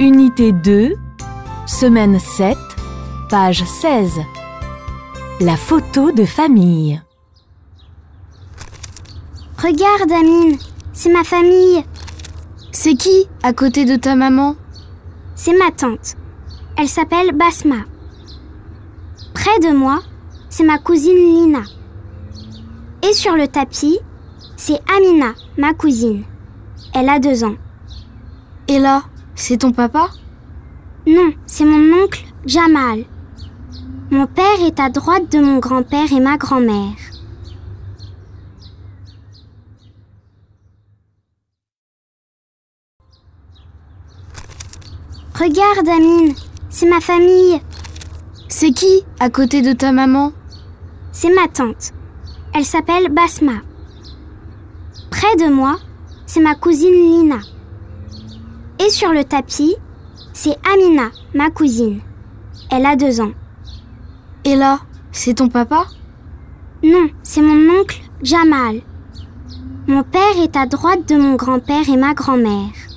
Unité 2, semaine 7, page 16. La photo de famille. Regarde, Amine, c'est ma famille. C'est qui à côté de ta maman C'est ma tante. Elle s'appelle Basma. Près de moi, c'est ma cousine Lina. Et sur le tapis, c'est Amina, ma cousine. Elle a deux ans. Et là c'est ton papa Non, c'est mon oncle Jamal. Mon père est à droite de mon grand-père et ma grand-mère. Regarde, Amine, c'est ma famille. C'est qui à côté de ta maman C'est ma tante. Elle s'appelle Basma. Près de moi, c'est ma cousine Lina. Et sur le tapis, c'est Amina, ma cousine. Elle a deux ans. Et là, c'est ton papa Non, c'est mon oncle Jamal. Mon père est à droite de mon grand-père et ma grand-mère.